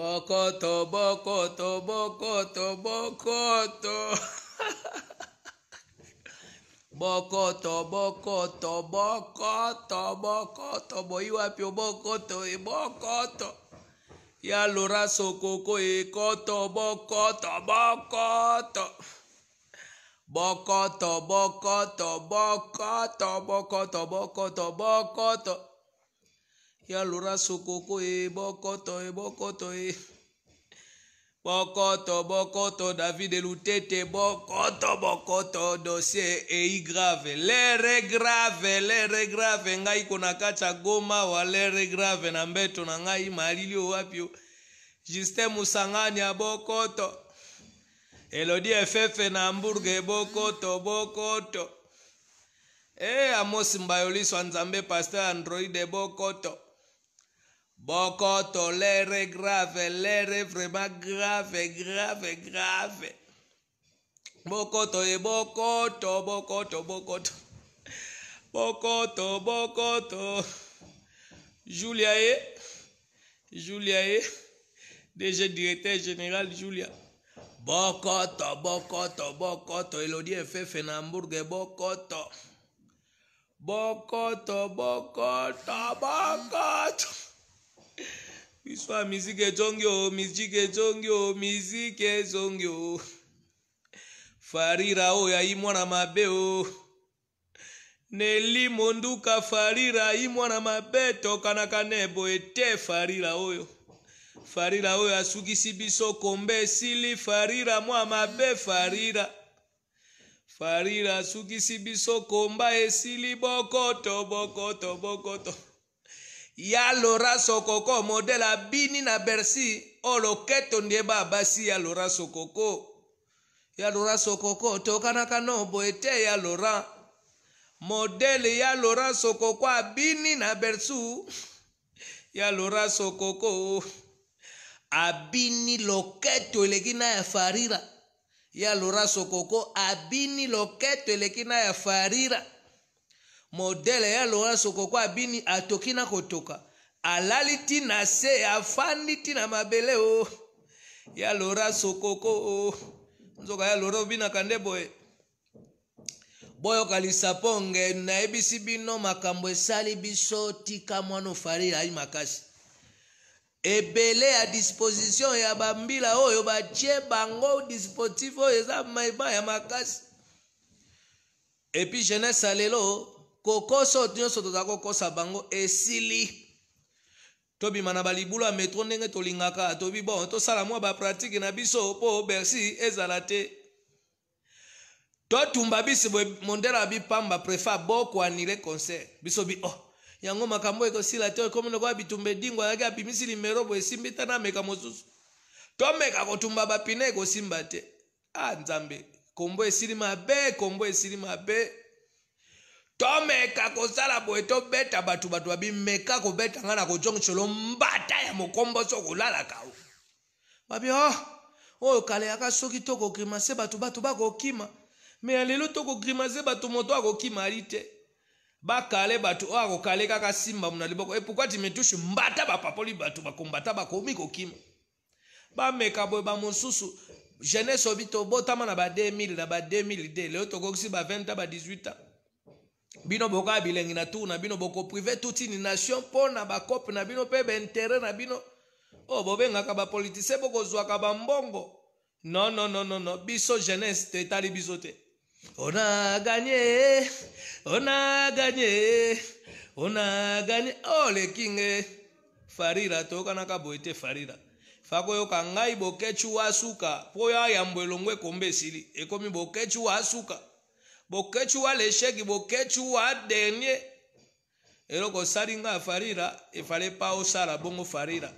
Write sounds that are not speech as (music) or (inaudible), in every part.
Bokoto, bokoto, bokoto, bokoto. Bokoto, bokoto, bokoto, bokoto. Boyi wapi bokoto, e bokoto. Ya sokoko e koto, bokoto, bokoto. Bokoto, bokoto, bokoto, bokoto, bokoto, bokoto. bokoto. ya lora sokoko e bokoto e bokoto e bokoto bokoto david elutete bokoto bokoto dossier ei grave lere grave lere grave ngai kona kati ya goma wa lere grave na mbeto na ngai malili owapio justin musangani ya bokoto elodi efefe na hamburg ebokoto bokoto e amos mbayoliso ya nzambe paster android ebokoto Bokoto, l'air grave, l'air vraiment grave, grave, grave. Bokoto et Bokoto, Bokoto, Bokoto. Bokoto, Bokoto. Julia et Julia et DG directeur général Julia. Bokoto, Bokoto, Bokoto. Elodie FF Nambourg Bokoto. Bokoto, Bokoto, Bokoto. biso oh, oh, oh. ya misiki ezongi o misiki ezongi o misiki ezongi o farira oyo ayi mwana mabe o neli monduka farira ayi mwana mabe tokanaka ne boye te farira oyo farira oyo asukisi biso kombe esili farira mwa mabe farira farira asukisi biso komba esili bokoto bokoto bokoto ya lora sokoko modela bini na bersi oloketo ndieba basi ya lora sokoko ya lora sokoko tokanaka noboye te ya lora modele ya lora sokoko abini na bersu ya lora sokoko abini loketo eleki na ya farira ya lora sokoko abini loketo eleki na ya farira modele ya lorenso koko abini atoki na kotoka alali ti na se afandi ti na mabele o ya lorenso koko o nzoka ya lore obinaka nde boye boyoka lisapo nge nayebisi bino makambo esali biso tika mwana ofariri ayi makasi ebele ya disposition ya bambila oyo batie bango dispositif oyo eza maiba ya makasi epuis jeunesse alelo kokosa nyonso toza kokosa bango esili tobima na balibulu ya metro ndenge tolingaka tobi bon tosala mwa bapratike na biso mpo bercy ezala te totumba biso boye mondele ya bipamba prefa boko anile concert biso bi oh yango makambo ekosila te ekomi lokola bitumba edingo ayaki apimisi limero boye esimbi te nameka mosusu tomeka kotumba bapine ekosimba te a ah, nzambe kombo esili mabe kombo esili mabe tomeka kosala boye tobeta bato bato babimeka kobeta ngai na kojongsolo mbata ya mokomboso kolalaka o babi o oh, oyo kala yaka soki tokokima se bato bato bakokima me ya lelo tokokima se bato moto akokima ali te bakale bato oyo oh, akokale kaka simba muna liboko epukwa eh, timitushu mbata bapapoli bato bakombata bakomi kokima bameka boye bamosusu jeunesse obi tobotama na ba 2000 na ba 2002 lelo tokokisi ba 20 ta ba 18 ans bino bokoya bilengi na tour na bino bokoprive tutini nation mpo na bakope na bino mpe baintere na bino oyo oh, bobengaka bapolitisien bokozwaka bambongo non non non non non biso jeunesse tetali biso te on a gagné on a gagné on a gagné oleki oh, nge eh. farira toyokanaka boye te farira fakoyoka ngai bokechu wa suka mpo yo ayambo elongo ekomba esili ekomi bokechu wa suka bokɛtiwa le sɛgi bokɛtiwa dɛnie eloko osali nga farira efale pa osala bongo farira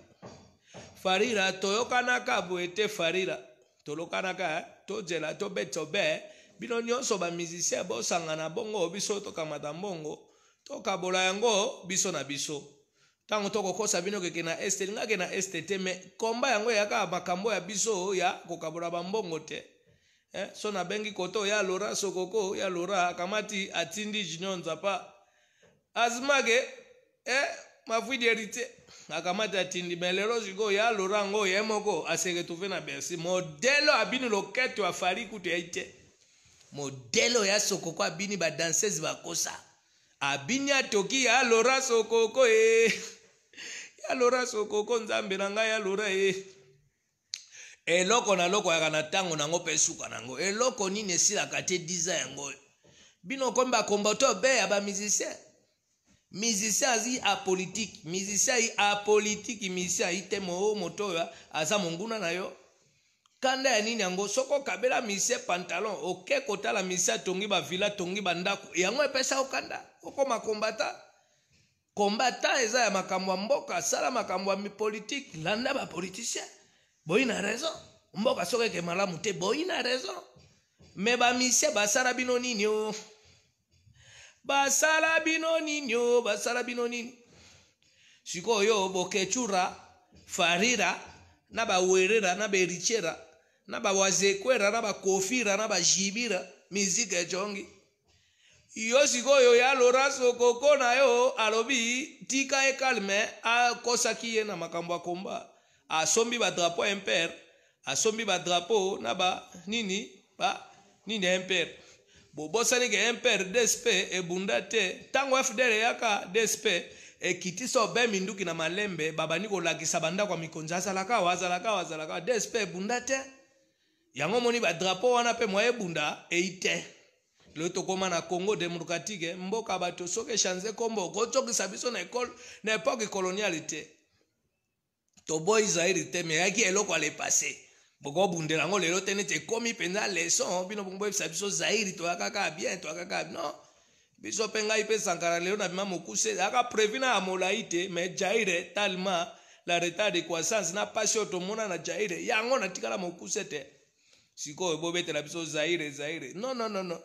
farira toyokanaka boye te farira tolokanaka eh? tozela tobeta obe bino nyonso bamisisien bosangana bongo biso tokamata mbongo tokabola yango biso na biso ntango tokokosa bino keke na este lingake na este te me komba yango eyaka makambo ya biso ya kokabola bambongo te eh, so nabengi koto ya lora sokoko ya lora akamati atindi junior nzapa azimage eh, mafui héritier akamati atindi me lelo sikoyo ya lora yango ye moko aseretuve na bercy modele abini loketo afari kutu yai te modele oyo asokoko abini badansese bakosa abini atoki ya lora sokoko e (laughs) ya lora sokoko nzambe na ngai ya lora e eh. eloko na loko ayaka na ntango nango mpe suka nango eloko nini esilaka te diza yango bino okomi bakombato beya bamusicien musicien azwi apolitike musicien ayi apolitike musicien ayi te moo oh, moto oyo aza monguna na yo kanda ya nini yango soki okabela musicien pantalon oke kotala musicien atongi bavila atongi bandako yango epesa okanda okoma kombata kombata eza ya makambo ya mboka sala makambo ya mipolitike landa bapoliticien boyi na raison mboka soki eke malamu te boyi na raison me bamisie basala bino nini o basala bino nini o basala bino nini sikoyo bokecura farira na bawerera na berichera na bawazekwera na bakofira na bajibira miziki ejongi yo sikoyo ya loraso koko na yo alobi tika ekalme akosaki ye na makambo ya komba asombi badrapo ya impere asombi badrapo na ba nini ba nini ya impere bobosani ke impere dsp ebunda te ntango fdr eyaka dsp ekitisa obe minduki na malembe babandi kolakisa bandako ya mikonzi azalaka awa azalaka awa azalaka awa dsp ebunda te yango omoni badrapo wana mpe mwa ebunda eyi te lelo tokóma na congo démocratique mboka bato soki echange nkombo okotokisa biso na époque coloniale te toboyi israeli te me eyaki eloko alepase bokobundela yango lelo te neti ekomi mpenza leson bino boyebisa biso zairi toya kaka bien toya kaka non biso mpe ngai mpe sankara lelo na bima mokuse aka previ na ya molai te me jaire tellement la retard de croissance na pasi oyo tomona na jaire yango natikala mokuse te sikoyo bobetela biso zaire zaire non non non non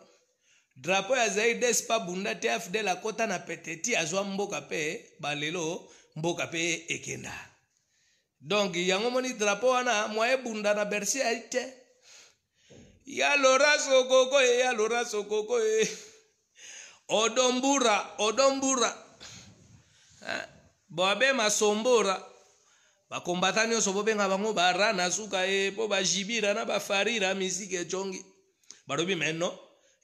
drapo ya zaire despa bunda te afdel akota na peteti azwa mboka mpe balelo mboka mpe ekenda donc yango moni drapo wana mwa ebunda na bersi aite yalora sokoko e yalora sokoko e odombura odombura bo abema sombora bakombata nyonso bobenga bango bara eh, na suka ye mpo bazibira na bafarira misiki econgi eh, balobi meno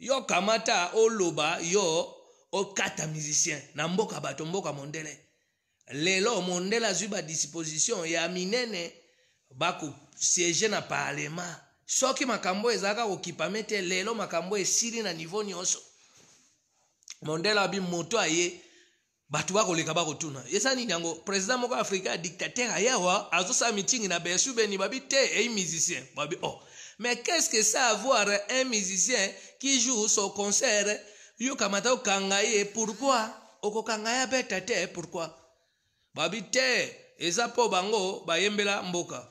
yo kamata oloba yo okata musicien na mboka bato mboka mondele lelo mondele azwi badisposition ya minene bakosiege na parlema soki makambo ezalaka kokipame te lelo makambo esili na nivo nyonso mondele abi moto aye bato bakoleka bakotuna eza nini yango président moko afrika ya dictateur aye awa azosala mitingi na besu beni babi te ei musicien babi oh mais qu'est-ce que ça avoir un musicien qui joue son concert yokamata okanga ye pourquoi okokanga ye abeta te pourquoi babi te eza mpo bango bayembela mboka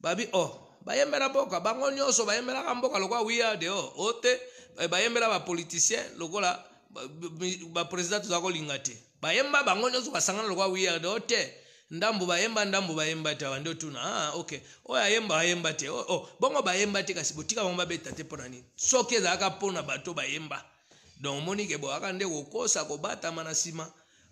babi o oh, bayembela mboka bango nyonso bayembelaka mboka lokola wiyade o o te eh, bayembela bapoliticien lokola bapresident toza kolinga te bayemba bango nyonso basangana lokola wiyade o te ndambo bayemba ndambo bayemba te awa nde otuna ah, ah, ok oyo ayemba ayemba te oh, oh. bongo bayemba te kasi botika bango babeta te mpo na nini soki ezalaka mpona bato bayemba donc omonike boyaka nde kokosa kobatama na nsima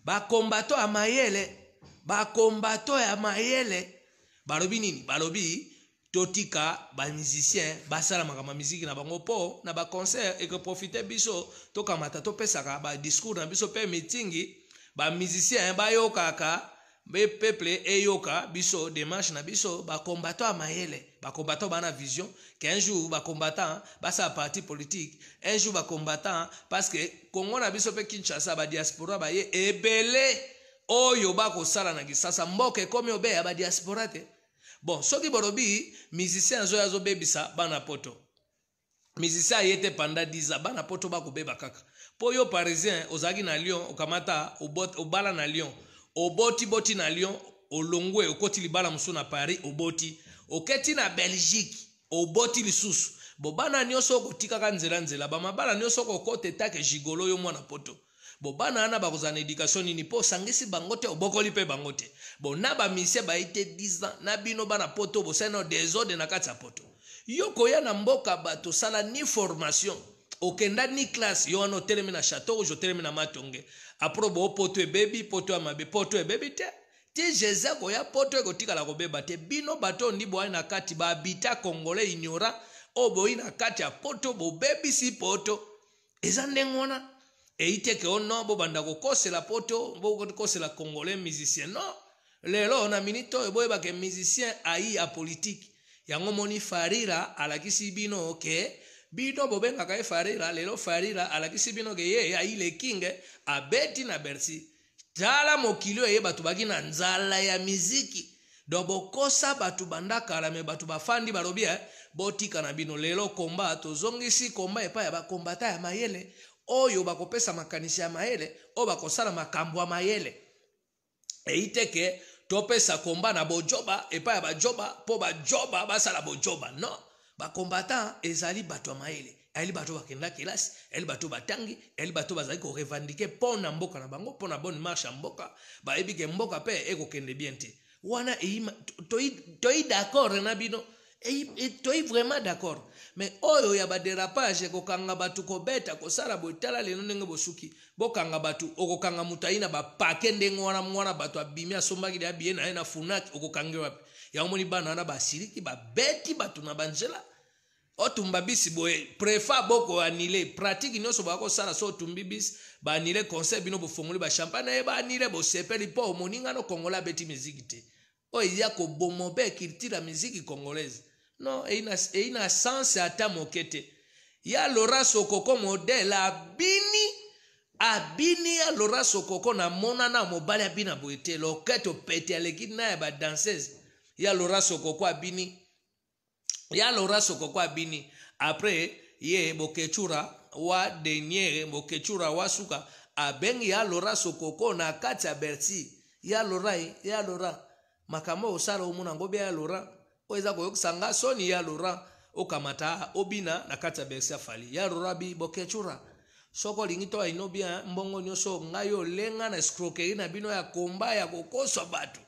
bakombato ya mayele bakombato ya mayele balobi nini balobi totika bamusicien basala makambo ya miziki na bango mpo na baconcert ekoprofite biso tokamata topesaka badiscours na biso mpe mitingi bamusicien bayokaka mpe peuple eyoka biso demarche na biso bakombatant ya mayele bakombatant baa na vision qu'un jour bakombatant basala parti politique un jour bakombatant parce que kongo na biso mpe kinshasa badiaspora baye ebele oyo bakosala na kisasa mboka ekomi obeya badiaspora te bon soki bolobi musicien azoyo azobebisa bana poto musicien aye te panda diza bana poto bakobeba kaka mpo yo parisien ozalaki na lyon okamata obala na lyon obotiboti na lyon olongwe okoti libala mosusu na paris oboti oketi na belgique oboti lisusu bo bana nyonso okotikaka nzelanzela bamabala nyonso okokota etake gigolo yo mwana poto bo bana wana bakozala na éducation nini mpo osangisi bango te obokoli mpe bango te bo na bamisie bayi te 10 ans na bino bana poto bosali na desordre na kati ya poto yo koya na mboka bato osala ni formation okenda ni classe yo wana otelemi na chateau rouge otelemi na matonge apres bo poto ebebi poto ya mabe poto ebebi te ti jésus akoya poto ekotikala kobeba te bino bato oyo ndi boyai na kati bahabita congolais ignorant oyo boyi na kati ya poto bobebisi poto eza ndenge wana eitekeo oh no bobanda kokosela poto bokosela congolais musicien no lelo na minite oyo boyebaka musicien ai ya politike yango moni farira alakisi bino ke bino bobengaka ye farira lelo farira alakisi bino ke ye ai lekinge abeti na bercy tala mokili oyo ye bato baki na nzala ya miziki don bokosa bato bandakala me bato bafandi balobi eh, botika na bino lelo komba tozongisi komba epai ya bakombata ya mayele oyo bakopesa makanisi ya mayele oyo bakosala makambo ya mayele eyi te ke topesa komba na bojoba epai ya bajoba mpo bajoba basala bojoba non bakombatan ezali bato ya mayele eyali bato bakenda kelasi eyali bato batangi eyali bato bazali korevandike mpo na mboka na bango mpo na bonne marche ya mboka bayebi ke mboka mpe ekokende bien te wana toyi d'accord na bino toyi vraiment d'accord me oyo ya baderapage kokanga bato kobeta kosala boye tala lelo ndenge bosuki bokanga bato okokanga moto ayi na bapake ndenge wana mwana bato abimi asombaki de abiye na ye na funaki okokange wapi yango moni bana wana basiriki babeti bato na banzela otumba bisi boye prefa boko anile pratike nyonso bakosala so otumbi bisi baanile concert bino bofongoli bashampagne ye baanile bosepeli mpo omoni ngana okongola abeti miziki te oyo eya koboma obe ekilture ya miziki congolaise non eyi na sansi ata moke te ye alora sokoko modele abini abini ye alora sokoko na mona na mobali abina boye te lokete opete aleki na ya badansese ye alora sokoko abini ye alora sokoko abini apres ye bokecura wa deniere bokecura wa suka abengi ye alora sokoko na kati ya berti ye alora ye alora makambo osala omona yango bia ye alora oyo eza koyokisa nga soni ya lora okamata obina na kati ya berse afali ya lora bi bokecura soko olingi to ayino bien mbongo nyonso ngai olenga na escroquerie na bino ya komba ya kokosa bato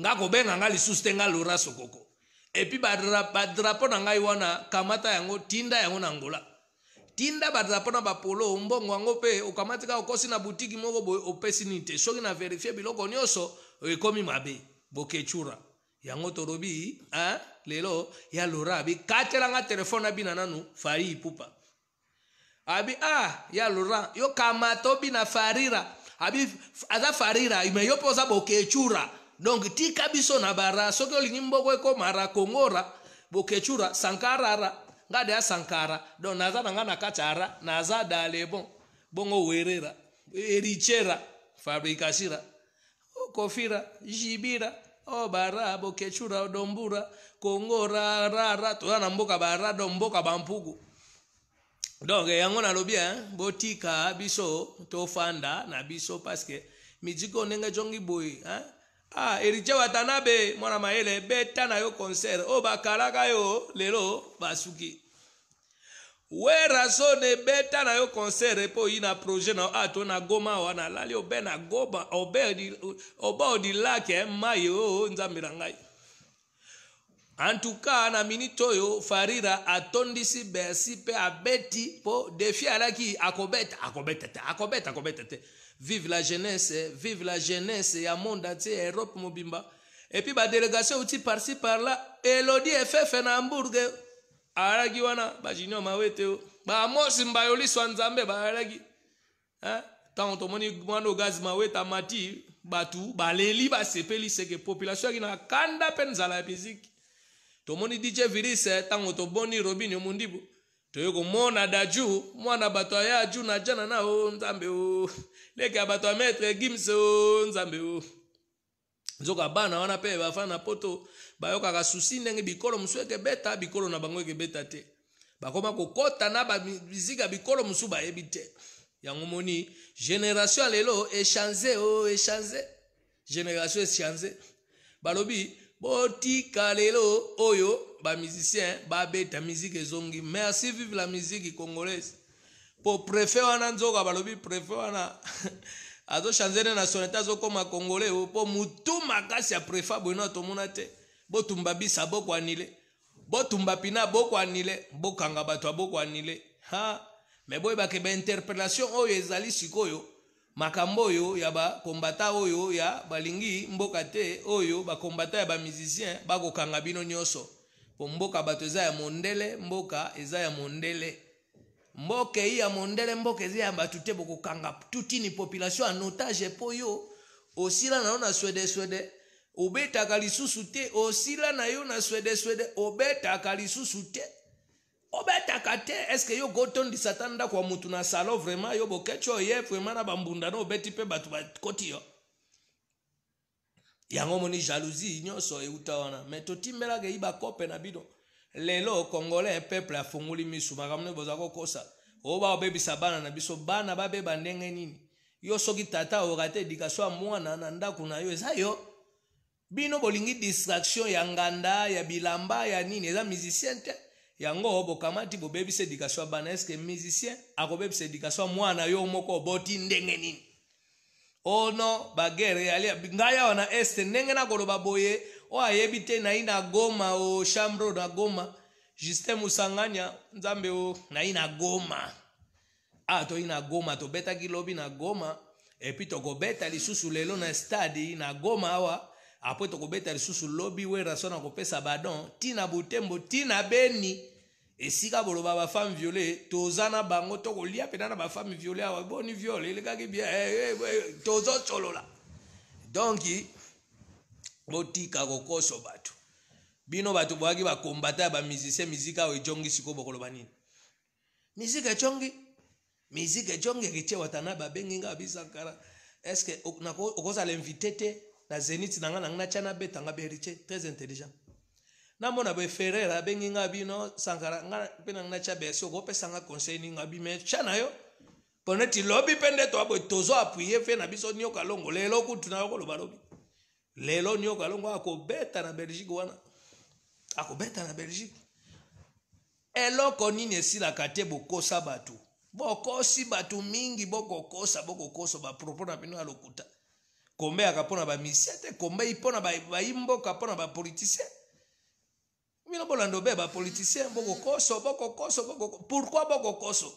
nga kobenga nga lisusu te nga lora sokoko epi badrapo na ngai wana kamata yango tinda yango na ngola tinda badrapo na bapolo mbongo yango mpe okamati kaka okosi na butiki moko boye opesi nini te soki na verifie biloko nyonso ekomi mabe bokecura yango tolobi lelo ya lora abi katela nga telefone abina nanu fari ipupa abi a ah, ya lora yo kamata obina farira abi aza farira me yo mpe oza bokecura donc tika biso na bara soki olingi mboko ekóma rakongora bokecura sankara ara nga de ya sankara donc naza na nga na kati ara naza dalebon bongo werera erichera fabrikasira okofira jibira o oh, bara bokechura dombura kongo rarara toza na mboka bara domboka bampuku donk eh, yango nalobi botika biso tofanda na biso parceke mijiko ndenge jongi boye ah, eritje watanabe mwana mayele beta na yo concert oyo oh, bakalaka yo lelo basuki wera so na ebeta na yo concert mpo oyi na projet na a ah, to na goma wana alali obe na goma obe odilake mai o eh, oh, oh, nzambe na ngai antuka na miniti oyo farira atondisi bersi mpe abeti mpo defi alaki akobeta akobeta te akobeta akobeta te vive la jeunesse vive la jeunesse ya monde entier europe mobimba epuis badélégation euti parci par là elodi efefe na hambourg eh. ayalaki wana bajunior mawe te o bamosi mbayoliso ya nzambe bayalaki ntango tomoni mwana ogaz maweta mati bato baleli basepeli seke population yaki na kanda mpe nzala ya piziki tomoni dj viris ntango eh, toboni robin yomundibo toye komona daju mwana bato aya aju na jana na o nzambe o (laughs) leke ya bato ya maître gims o nzambe o nzoka bana wana mpe bafana na poto bayokaka susi ndenge bikolo mosusu ekebeta bikolo na bango ekebeta te bakoma kokɔta na babizika bikolo mosusu bayebi te yango moni génération ya lelo echange o oh, echange génération echange balobi botika lelo oyo bamusicien babeta miziki ezongi merci vive la musique congolaise po préfet wana nzoka balobi préfet wana (laughs) azochange nde na sonete azokóma congolais o oh. po mutu makasi ya préfet boyino tomona te botumba bisa bokwanile botumba pina bokwanile bokanga bato abokwanile ha me boyebake bainterpellation oyo ezali sikoyo makambo oyo ya bakombata oyo ya balingi mboka te oyo bakombata ya bamizisien bakokanga bino nyonso po mboka bato eza ya mondele mboka eza ya mondele mboka eyi ya mondele mboka eza ya bato te bokokanga tutini population ya notage mpo yo osila na yo na swede swede obetaka lisusu te osila na yo na swede swede obetaka lisusu te obetaka te eske yo kotondisa ta ndako ya motu na salon vraiment yo bokeci oye vraiment na bambunda na obeti mpe bato bakoti yo yango omoni jalousie nyonso euta wana me totimbelaka eyi bakope na bino lelo congolais peuple afungoli misu makambo ne boza kokosa oyo baobebisa bana na biso bana babeba ndenge nini yo soki tata oyoka te edikasio ya mwana na ndako na yo eza yo bino bolingi distraction ya nganda ya bilamba ya nini eza musicien te yango bokamati bobebisa edikation ya bana eske musicien akobebisa edikation ya mwana yo moko oboti ndenge nini oh ono bagere yali ngai awa na este ndenge nakoloba boye oyo ayebi te nayi na goma o chambre na goma justin musanganya nzambe o nayi na goma a ah, toyi na goma tobetaki lobi na goma epui tokobeta lisusu lelo na stadi na goma awa apre tokobeta lisusu lobi wera so na kopesa badon ntina botembo ntina beni esika boloba bafame viole toza na bango tokolia pena na bafame ah viole awa boni viole elekaki bien eh, eh, eh tozosolola donk botika kokoso bato bino bato boyaki bakombata ya bamizisien mizika oyo ejongi sikoyo bokoloba nini mizika ejongi mizika ejongi ekitie wata na babengi nga bisankara estce okozala invite te na zeniti na nga na nga natya nabetanga beheritier très intelligent namona be ferere abengi nga bino sankara nga mpe na nga natya bersi okopesa nga conseil ninga bime tya na yo mpo neti lobi mpe nde toa boye tozo apuye fe na biso nioka longo lelo kutu na yo koloba lobi lelo nioka longo akobeta na belgique wana akobeta na belgique eloko nini esilaka te bokosa bato bokosi bato mingi bokokosa bokokosa bapropos na bino ya lokuta kombeyaka mpo na bamisie te kombei mpo na bayi mboka mpo na bapolitisien bino bolanda obeya bapolitisien bokokoso bokokoso pourkui bokokoso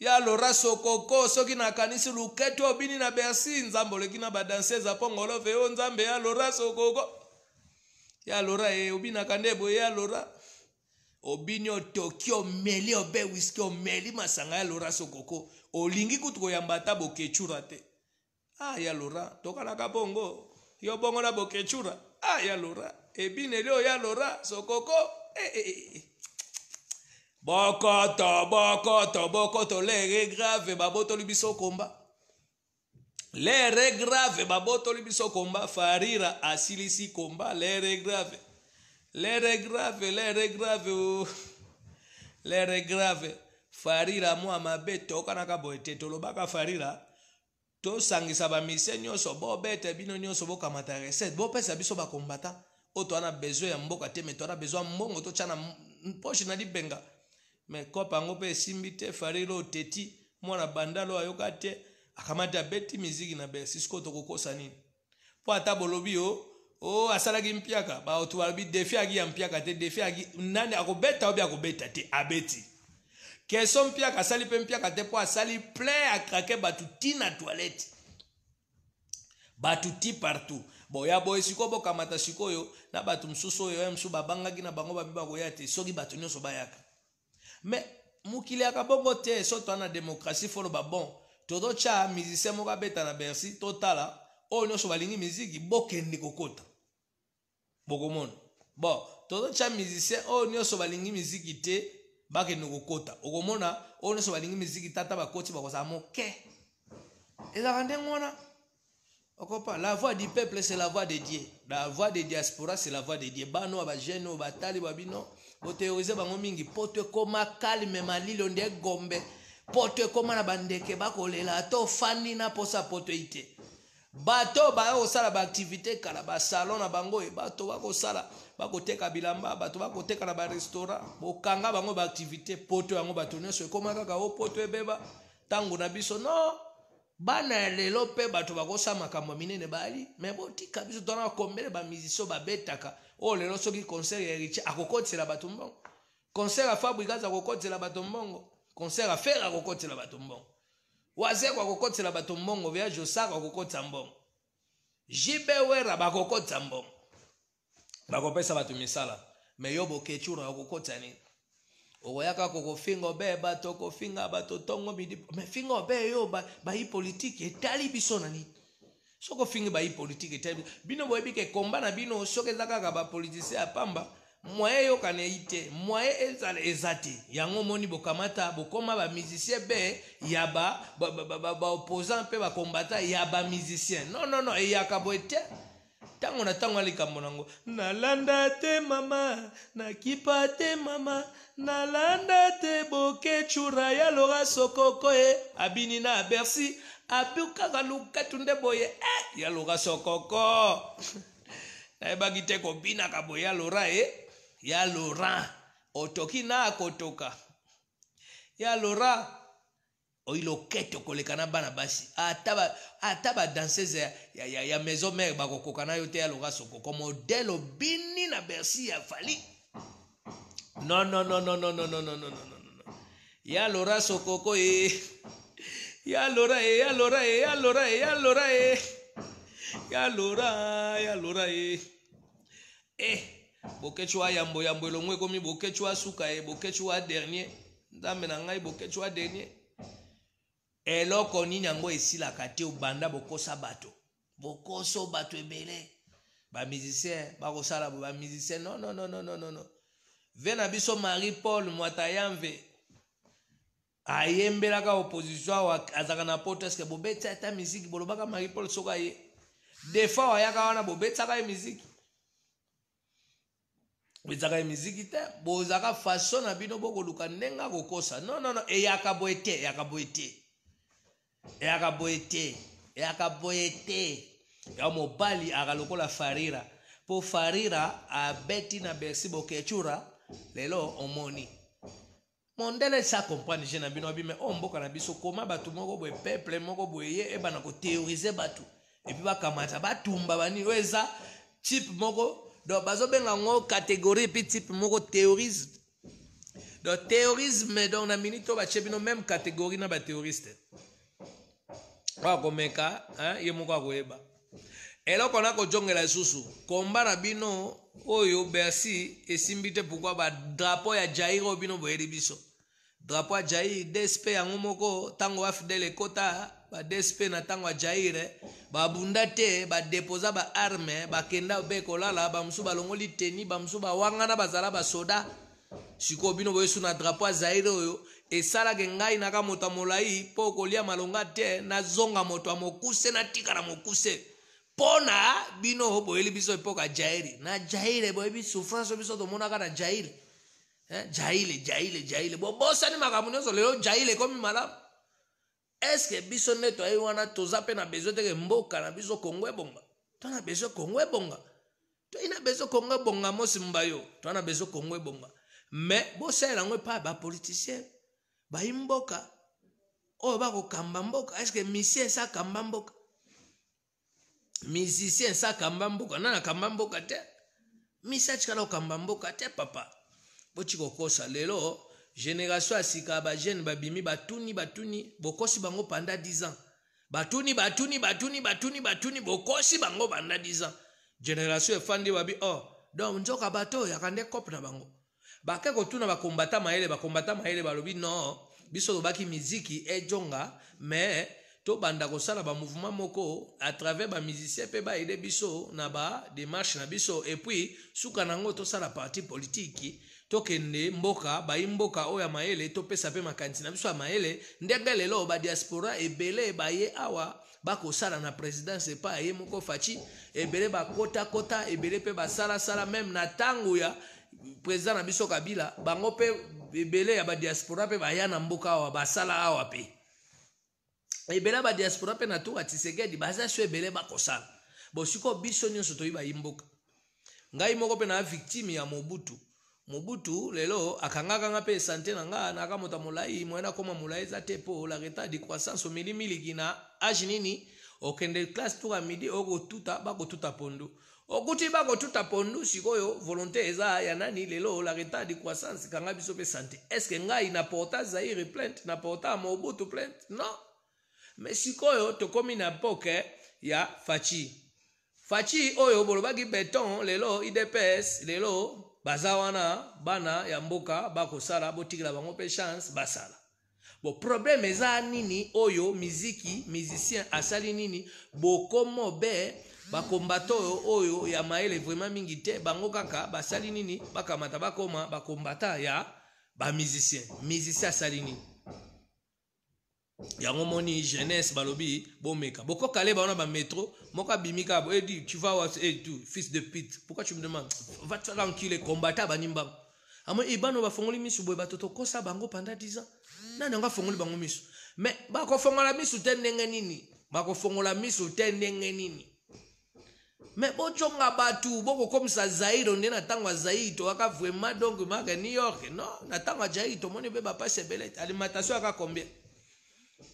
ya lora sokoko soki nakanisi luketu obini na bersi nzambe oleki na badanseza mpo ngolofe yo nzambe ya lora sokoko ya lora e eh, obinaka nde boye ya lora obini otoki omeli obe wiski omeli masanga ya lora sokoko olingi kutu koyamba ata bokecura te aya ah, lora tokalaka bongo yo bongo na bokecura aya ah, lora ebineli oyo ya lora sokoko eh, eh, eh, eh. bokoto bokoto bokoto lere grave babotoli biso komba lere grave babotoli biso komba farira asilisi komba lere grave lere grave lere grave oh. lere grave farira mwa mabe tokanaka boye te tolobaka farira tosangisa bamisie nyonso bobeta bino nyonso bokamata recette bopesa biso bakombata oyo towana besoin ya mboka te me towana besoin ya mbongo totya na mposhe na libenga me kope yango mpe esimbi te farilo oteti mwana bandalo ayoka te akamati abeti miziki na bersi sikoyo tokokosa nini mpo ata bolobi o o oh, asalaki mpiaka bato balobi defi aki ya mpiaka te defi aki nani akobeta obi akobeta te abeti keso mpiaka asali mpe mpiaka te mpo asali plein akrake bato ti na toilette bato ti partout boya boye sikoyo bokamata sikoyo na bato mosusu oyo ye mosusu babangaki na bango babi bakoya te soki bato nyonso bayaka me mokili yaka bongo te so toa na démocratie foloba bon tozotya musicien moko abeta na bercy totala oyo nyonso balingi miziki bokende kokota bokomona bon tozotya musicien oyo nyonso balingi miziki te bakende kokota okomona oyo nyonso balingi miziki tata bakoti bakozala moke ezalaka ndenge wana okopa la voix du peuple c'est la voix de dieu la voix de diaspora c'est la voix de dieu bano ya bajeune oyo batali babino boteorize bango mingi mpo to ekóma kalme malilo nde egombe mpo to ekóma na bandeke bakolela ata ofandi na mposa po toyi te bato baya kosala baaktivité kala basalon na bango oyo bato bakosala bakoteka bilamba bato bakoteka na barestaurant bokanga bango baaktivité poto yango bato nyonso ekóma kaka o oh, poto ebeba ntango na biso no bana ya lelo mpe bato bakosala makambo ya minene bali me botika biso twana kombele bamisisio babetaka oyo oh, lelo soki concert ya riche akokotisela bato mbongo concert ya fabrikaz akokotisela bato mbongo concert ya fer akokotela bato mbongo wazeko akokotela bato mbongo viaje osaka akokotisa mbongo jibewera bakokotisa mbongo bakopesa bato misala me yo bokecura okokota nini okoya kaka kofinga obe bato kofinga bato tongo me finga obe yo bayi politike etali biso na nini soki ofingi bayi politike etali biso bino boyebi ke komba na bino soki eza kaka bapolitisien ya pamba moye eyokana eyi te moye ezala eza te yango omoni bokamata bokóma bamusicien mpe ya baopposant ba, ba, ba, mpe bakombata ya bamusicien non non non eyaka boye te ntango na ntango ya likambo nango nalanda te mama nakipa te mama nalanda te bokecura ya lora sokoko e abini na bersi api kaka lukatu nde boye eh, (laughs) e ya lora sokoko nayebaki te kobinaka boye ya lora e ya lora otoki na akotoka ya lora oyila okete okoleka na bana basi ah, ata badansese ya, ya, ya, ya maison mare bakokoka na yo te ya lokaso kokoma odele obini na bersi ya fali non non non non non non non non non non ya lora sokoko e ya lora e ya lora e ya lora e ya lora e ya lora ya lora e eh bokechwa yambo yambo elongo ekomi bokechwa suka e bokechwa dernier nzambe na ngai bokechwa dernier eloko nini yango esilaka te obanda bokosa bato bokoso bato ebele bamusicien bakosala bo bamusicien non non non non non non ve na biso marie paul mwata yamve ayembelaka opposition awa azalaka na poto eske bobeti ata miziki bolobaka marie paul soko aye defa oyaka wana bobetisaka ye miziki bozaka ye miziki te bozaka faso na bino bokoluka ndenge akokosa non non non eyaka boye te eyaka boye te eyaka boye te eyaka boye te ya mobali aka lokola farira mpo farira abeti na bersi bokecura lelo omoni mondele esa comprendre je na bino abi me oyo oh, mboka na biso koma bato moko boye peuple moko boye ye ebana koteorize bato epui bakamata batumba bani oyo eza type moko donc bazobenga yango catégorie epi type moko théorisme donc théorisme donc na minute oyo batie bino même catégorie na batéoriste wakomeka ye moko akoyeba eloko nakojongela lisusu komba na bino oyo bercy esimbi te pourkua badrapo ya jair oyo bino boyeli biso drapo ya jair dsp yango moko ntango afidele ekota badesp na ntango ya jair babunda te badeposa baarme bakenda obe kolala bamosusu balongoli teni bamosusu bawangana bazala basoda sikoyo bino boyesu na drapo ya zaire oyo esalaka ngai naka moto ya molai mpo kolia malonga te nazonga moto ya mokuse natika na mokuse mpo na bino boyeli biso epoka jairi na jaire boyebi souffrance biso tomonaka na jaire eh, jaile jaile jaile bobosani makambo nyonso lelo jaile ekomi malamu eske biso nde toyei wana toza mpe na bezwi teke mboka na biso kongo ebonga to na bezwi kongo ebonga toyei na bezwi kongo ebonga mosimba yo to na bezwi kongo ebonga me bosalela yango epai bapolitisien bayi mboka oyo bakokamba mboka estce misien esakamba mboka misisien esakamba mboka nani akamba mboka te misi atikala kokamba mboka te papa boti kokosa lelo generation ya sika ya bajeune babimi batuni batuni bokosi bango panda 10 ans batuni batuni batuni batuni batuni bokosi bango panda 10 ans generation efandi babi o oh, donc nzoka bato oyaka nde cope na bango baka kotuna bakombata mayele bakombata mayele balobi non biso tobaki miziki ejonga me tobanda kosala bamouvement moko à travers bamusicien mpe baede biso na bademarshe na biso epuis suka na yango tosala parti politiki tokende mboka bayi mboka oyo ya mayele topesa mpe makanisi na biso ya mayele ndenge lelo badiaspora ebele baye awa bakosala na présidence epai ye moko faci ebele bakotakota ebele mpe basalasala meme na ntango ya président na biso kabila bango mpe ebele ya badiaspora mpe baya na mboka awa basala awa mpe ebele ya badiaspora mpe na tour ya tisekedi baza so ebele bakosala bosiko biso nyonso toyi bayi mboka ngai moko mpe na victime ya mobutu mobutu lelo akangaka nga mpe sante na nga naka moto ya molai moyena akoma molai eza te mpo lareta di croissance omeli miliki na age nini okende classe tour ya midi okotuta bakotuta pondu okuti bakothuta pondu sikoyo volonté eza ya nani lelo la retard de croissance kanga biso mpe sante estce ngai naporta zaire plainte naporta mobutu plainte non me sikoyo tokómi na poke ya faci faci oyo bolobaki beton lelo idps lelo baza wana bana ya mboka bakosala botikela bango mpe chance basala bo problème eza nini oyo miziki musicien asali nini bokoma obe bakombata oyo oyo ya mayele vraiment mingi te bango kaka basali nini bakamata bakoma bakombata ya bamusicien musicien asali nini yango moni jeunesse balobi bomeka bokokale baona bametro moko abimi kaka boedi eh, tu vas wa hey, eh, tu, fils de pite pourquoi tu me demandes va te faire enculer kombata banimbango amo ebano eh, bafongoli misu boye bato tokosa bango pendant 10 ans nani yango afongoli bango misu me bakofongola misu te ndenge nini bakofongola misu te ndenge nini me botsonga bato bokokomisa zairo nde na ntango ya zairi toyaka vraiment donc marke new york no na ntango ya jairi tomoni mpe bapasi ebele alimentation yaka combien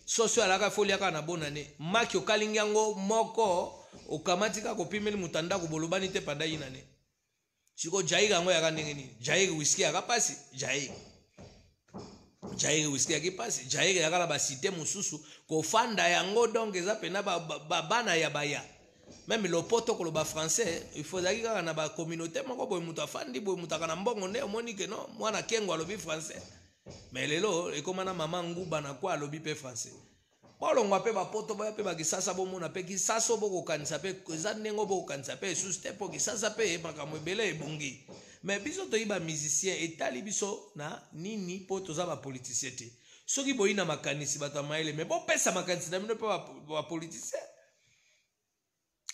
soso alaka foli yaka na bonane maki okalingi yango moko okamati kaka opimeli moto andako bolobani te panda inane siko jairi yango yaka ndenge nini jairi wiski yaka mpasi jairi jairi wiski yaki mpasi jairi yaka na basite mosusu kofanda yango donk eza mpena babana ba, ba, ya baya ba, même lopoto koloba français ifozalaki kaka na bacommunauté moko boye moto afandi boye moto aka na mbongo nde omoni ke no mwana kengo alobi français mais lelo ekóma na mama nguba na kua alobi mpe français bolongwa mpe bapoto boya mpe bakisasa bomona mpe kisasa bokokanisa mpe eza ndenge bokokanisa mpe esusu te mpo kisasa mpe makambo ebele ebongi me biso toyi bamusicien etali biso na nini mpo toza bapoliticien te soki boyi na makanisi bato ya mayele me bopesa makanisi na bino mpe bapoliticien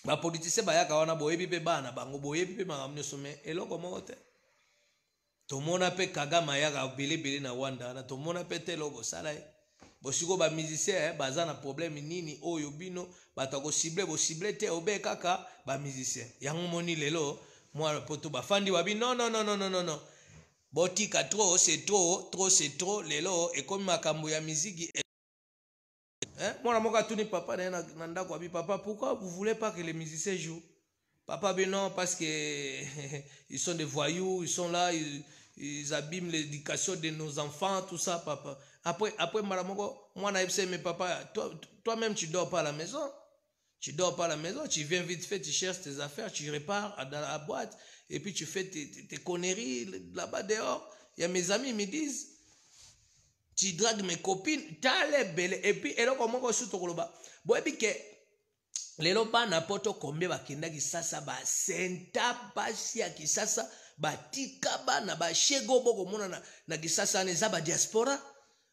bapolitisien bayaka wana boyebi mpe bana bango boyebi mpe makambo nyonso me eloko moko te tomona mpe kagame ayaka belebele na wanda wana tomona mpe te eloko osala ye bosikoyo bamusicien eh, baza na probleme nini oyo bino bato akosible bosible te obe kaka bamusicien yango moni lelo mwana poto bafandi babi nonnnnnnn botika tro se tro tro se tro lelo ekomi makambo ya miziki Moi, je suis papa, papa, pourquoi vous voulez pas que les musiciens jouent Papa, ben non, parce que (laughs) ils sont des voyous, ils sont là, ils, abîment l'éducation de nos enfants, tout ça, papa. Après, après, Maramoko, moi, je mais papa, toi-même, tu tu dors pas à la maison. Tu dors pas à la maison, tu viens vite fait, tu cherches tes affaires, tu répares dans la boîte, et puis tu fais tes, tes, tes conneries là-bas dehors. Il y a mes amis, ils me disent, tu dragues mes copines tala ebele epui eloko moko sutu koloba boyebi ke lelo bana mpo tokombe bakenda kisasa basenta basi ya kisasa batika bana bashego bokomona na, na kisasa wana eza badiaspora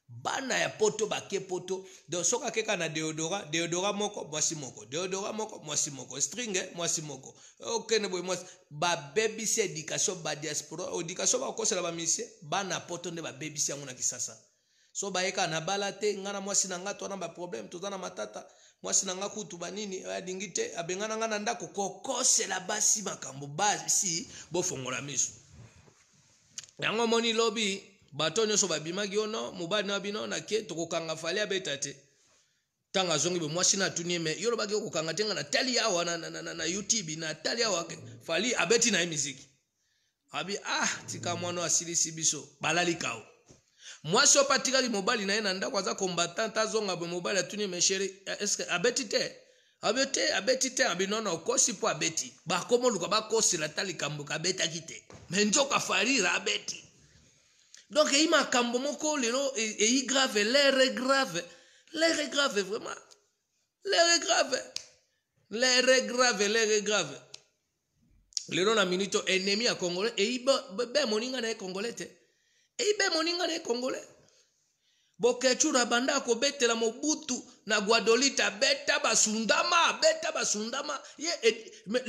bana ya poto bake poto donc soki akeka na deodora deodora moko mwasi moko deodora moko mwasi moko stringe eh, mwasi moko okende boye mwasi babebisi edikation badiaspora edikation bakosela bamisie bana poto nde babebisi yango na kisasa so bayeka na bala te ngai na mwasi na ngai toza na baproblème toza na matata mwasi na ngai kutu banini alingi te abengana ngai na ndako kokosela basi makambo basi bofongola miso yango moni lobi bato nyonso babimaki ono mobali na bino nake tokokanga fale abeta te ntango azongi be mwasi na atuni ye me yo olobaki okokanga te ngai natali awa na, na, na, na youtube natali awa fali abeti na ye miziki abi ah tika mwana asilisi biso balalikao mwasi oyo atikali mobali na ye na ndako aza kombatant azonga boye mobali atuni mesheri eske abeti te abi te abeti te abi nono okosi mpo abeti bakomoluka bakosila ta likambo kabetaki te me nzoka farira abeti donc eyi makambo moko lelo e, eyi grave lere grave lere grave vraiment lere grave lere grave lere grave lelo na minito enemi ya congolais eyi be moninga na ye congolais te eibe moninga na ekongole bokechu na banda ya kobetela mobutu na guadolite abeta basundama abeta basundama ye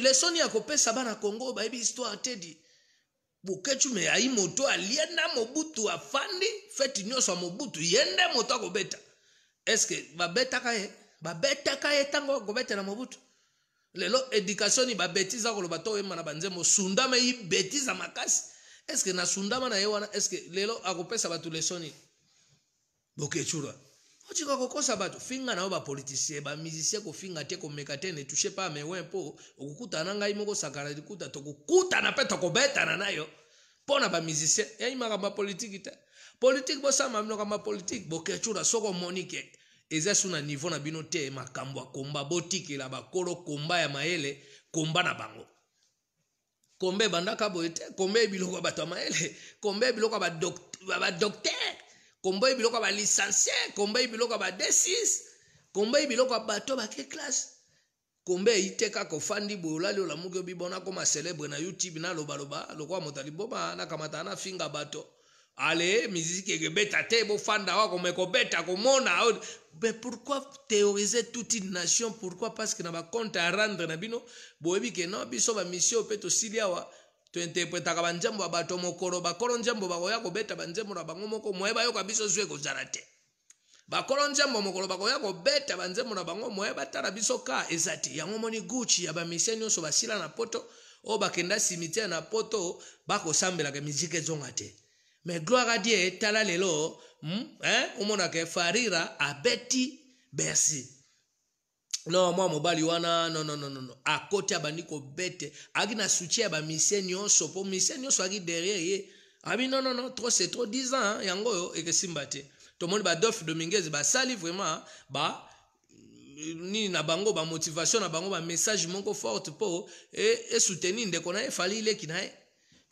lesoni ya kopesa bana kongo oyo bayebi histoire tedi bokechu me ayi moto alie na mobutu afandi feti nyonso ya mobutu ye nde moto akobeta eske babetaka ye babetaka ye ntango akobetela mobutu lelo edikation ni babetise akoloba to oyemba na banzembo sundama eyibetisa makasi eske na sundama na ye wana eske lelo akopesa bato lesoni bokecura otika kokosa bato finga nao bapolitisien bamizisie kofinga te komeka te ne touche pa mewe mpo okokutana ngai moko sakana likuta tokokutana mpe tokobetana nayo mpo na bamizisie yai makambo ya politiki te politike bosala makambo ya politike bokecura soko omoni ke eza su na niveau na bino te makambo ya komba botikela bakolo komba ya mayele komba na bango kombe ebandaka boye te kombe ebiloko ya bato ya mayele kombe ebiloko ya badoktere kombe ebiloko ya balicensie kombe ebiloko ya badesis kombe ebiloko ya bato bake classe kombe eyi te kaka ofandi boye olali olamuki obibona koma celebre na youtube nalobaloba lokola moto aliboma nakamata nafinga bato ale miziki ekebeta te bofanda wa kome kobeta komona mais pourquoi théoriser toute une nation pourquoi parce que na bacompte à rendre na bino boyebi ke non biso bamission mpe tosili awa tointerpretaka banzembo ya bato mokolo bakolo nzembo bakoya kobeta banzembo na bango moko moye bayoka biso zwi ekozala te bakolo nzembo mokolo bakoya kobeta banzembo na bango moye batala biso ka eza te yango moni guchi ya bamisie nyonso basila na poto oyo bakenda simitiere na poto bakosambelaka miziki ezonga te me gloire à dieu tala lelo mm? eh? omonaka farira abeti bersi no mwa mobali wana nononono akoti abandi kobete aki na soutien ya bamisie nyonso mpo misie nyonso aki derrière ye abi ah, nonono tro c'est trop 10 ans yango oyo ekesimba te tomoni badolphe dominguez basali vraiment ba nini na bango bamotivation na bango bamessage moko forte mpo esoutenir ndeko na ye eh. fali leki na ye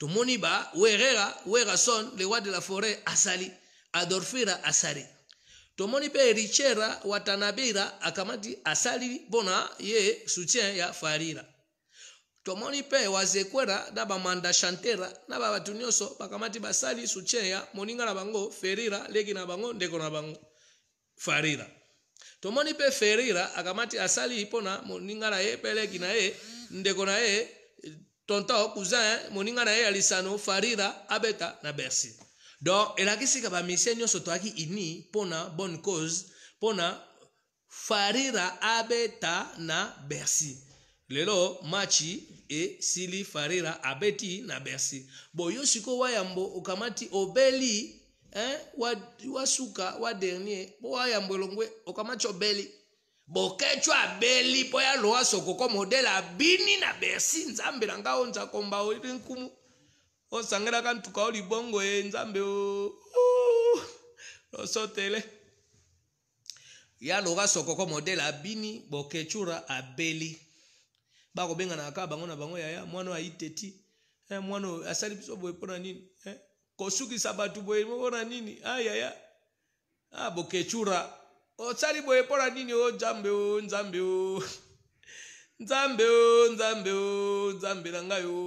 tomoni ba werera werason le roi de la forêt asali adolfira asali tomoni mpe richera wa tanabira akamati asali mpona ye soutien ya farira tomoni mpe wazekwera na bamanda chantera na babato nyonso bakamati basali soutien ya moninga na bango ferira leki na bango ndeko na bango farira tomoni mpe ferira akamati asali mpona moninga na ye mpe leki na ye ndeko na ye tonton cousin eh, moninga na ye ya farira abeta na bercy donc elakisika bamisie nyonso toaki ini mpona bonne cause mpona farira abeta na bercy lelo machi esili farira abeti na bercy yo siko wayambo okamati obeli eh, wasuka wa, wa dernier mpo wayambo elongwe okamati obeli bokɛtsɔ abeli mpo ya lowa soko ko modele abini na besi nzambe na ngai o nzakomba ori nkumu osangelaka ntuka o libongo ye nzambe o losotele ya loka soko ko modele abini boketsura abeli bakobenganaka kaka bango na bango yaya mwana oyo aiteti eh, mwana oyo asali biso boye mpona nini eh? kosukisa bato boye mpona nini ayaya ah, ah boketsura osali boye mpona nini o nzambe o nzambe o (laughs) nzambe o nzambe o nzambe na ngai o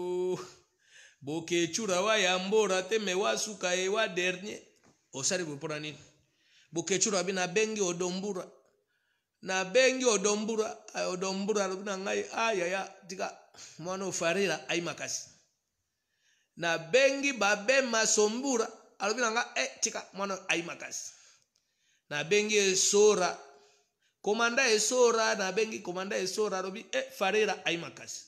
bokecura wayambora te me wasuka ye wa dernier osali boye mpona nini bokecura abi nabengi odombura nabengi odombura odombura alobi na ngai ayaya tika mwana ofarira ayi makasi nabengi babema sombura alobi na ngai e eh, tika mwana ayi makasi nabengi esora komanda esora nabengi komanda esora alobi e eh, farera ayi makasi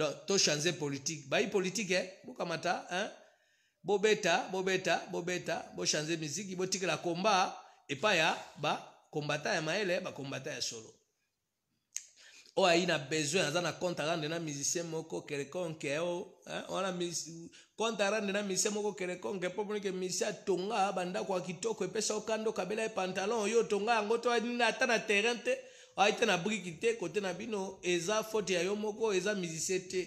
donc tochange politike bayi politike eh? bokamata eh? bobeta bobeta bobeta bochange miziki botikela komba epai ya bakombata ya mayele bakombata ya solo oyo ayi na besoin aza na compte arande na musicien moko quelconque eh, o oh, eh, wana compte arande na musicien moko quelconque mpo monike musicien atonga bandako ya kitoko epesa okanda okabela ye pantalon oyo otonga yango to ata na terrain te oayi te na briki te kote na bino eza fote ya yo moko eza musicien te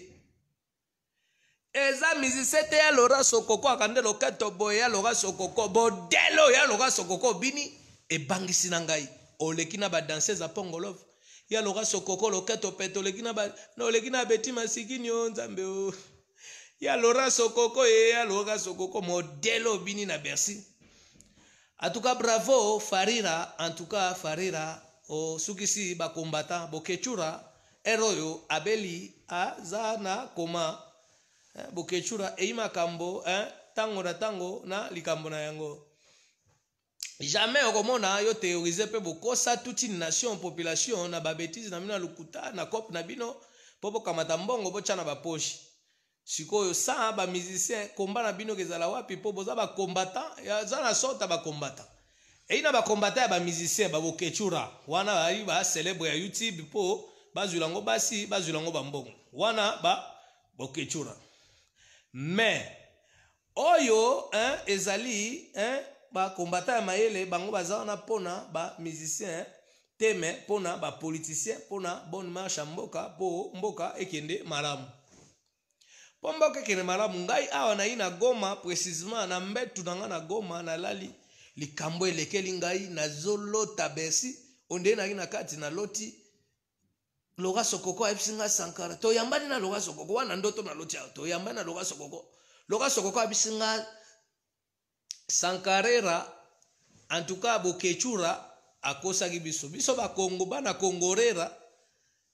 eza musicien te ya lora sokoko akande loketo boye ya lora sokoko bodele oyo ya lora sokoko obini ebangisi na ngai oleki na badansese apongolove ya loraso loketo peto oleki na betima sikini o nzambe o ya loraso koko ye ya loraso koko modele obini na bercy antuka bravo farira antuka farira osukisi bakombata bokecura ere oyo abeli aza na koma eh, bokecura eyi makambo ntango eh, na ntango na likambo na yango jamais okomona yo théorise mpe bokosa toute une nation population na babétise na bino ya lokuta na cope na bino mpo bokamata mbongo botya na baposhe sikoyo sa bamusicien komba na bino kezala wapi mpo boza bacombatant eza na sorte ya bacombatant ei na bacombatant ya bamusicien babokecura wana bayi bacelebre ya youtube mpo bazwila yango basi bazwila yango bambongo wana babokecura mais oyo ezali hein, bakombata ya mayele bango baza wana mpona bamusicien teme mpona bapoliticien mpona bonne marche ya mboka mpo mboka ekende malamu mpo mboka ekende malamu ngai awa nayi na goma précisement na mbetu na ngai na goma nalali likambo elekeli ngai nazolota bersi onde nayi na kati naloti lora sokoko ayebisi ngai sankara toyambani na lora sokoko wana ndoto naloti awa toyambani na lora sokoko lora sokoko ayebisi ngai sankarera antuka bokechura akosaki biso biso bakongo banakongorera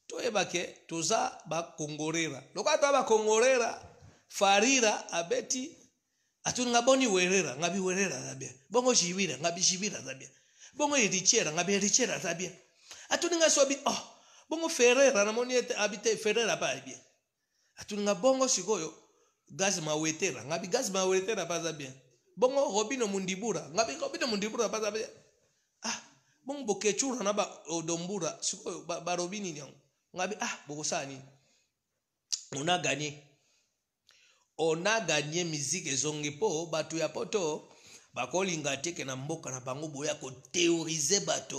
toyebake toza bakongorera lokola toza bakongorera farira abeti atuti nga boni werera nga biwerera aza bia bongo shibira nga bishibira aza bia bongo erichera nga bierichera aza bia atuti nga so bi oh bongo ferera namoni ete abite ferera pa bia atuti nga bongo sikoyo gazi mawetera nga bigazi mawetera pa aza bien bongo robino mundibura ngabe robino mundibura baza be ah bongo bokechura naba odombura siko ba, ba robini nyang ngabe ah bokosani on a gagné on a gagné musique ezongi mpo bato ya poto bakolinga teke na mboka na bango boya koteorize bato